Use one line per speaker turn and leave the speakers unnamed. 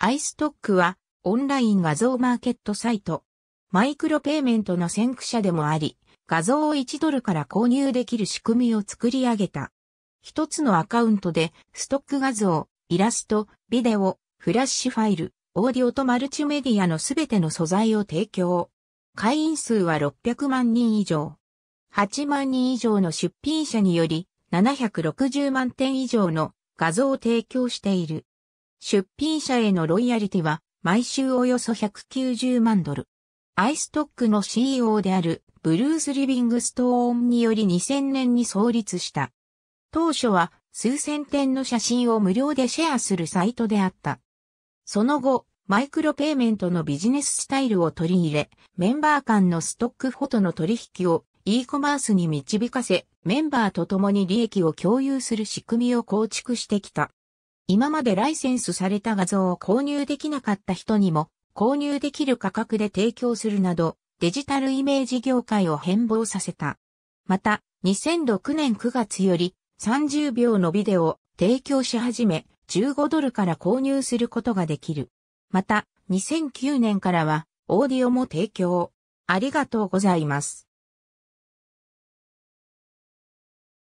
アイストックはオンライン画像マーケットサイト。マイクロペイメントの先駆者でもあり、画像を1ドルから購入できる仕組みを作り上げた。一つのアカウントでストック画像、イラスト、ビデオ、フラッシュファイル、オーディオとマルチメディアのすべての素材を提供。会員数は600万人以上。8万人以上の出品者により、760万点以上の画像を提供している。出品者へのロイヤリティは毎週およそ190万ドル。アイストックの CEO であるブルース・リビングストーンにより2000年に創立した。当初は数千点の写真を無料でシェアするサイトであった。その後、マイクロペイメントのビジネススタイルを取り入れ、メンバー間のストックフォトの取引を e コマースに導かせ、メンバーと共に利益を共有する仕組みを構築してきた。今までライセンスされた画像を購入できなかった人にも購入できる価格で提供するなどデジタルイメージ業界を変貌させた。また2006年9月より30秒のビデオを提供し始め15ドルから購入することができる。また2009年からはオーディオも提供。ありがと
うございます。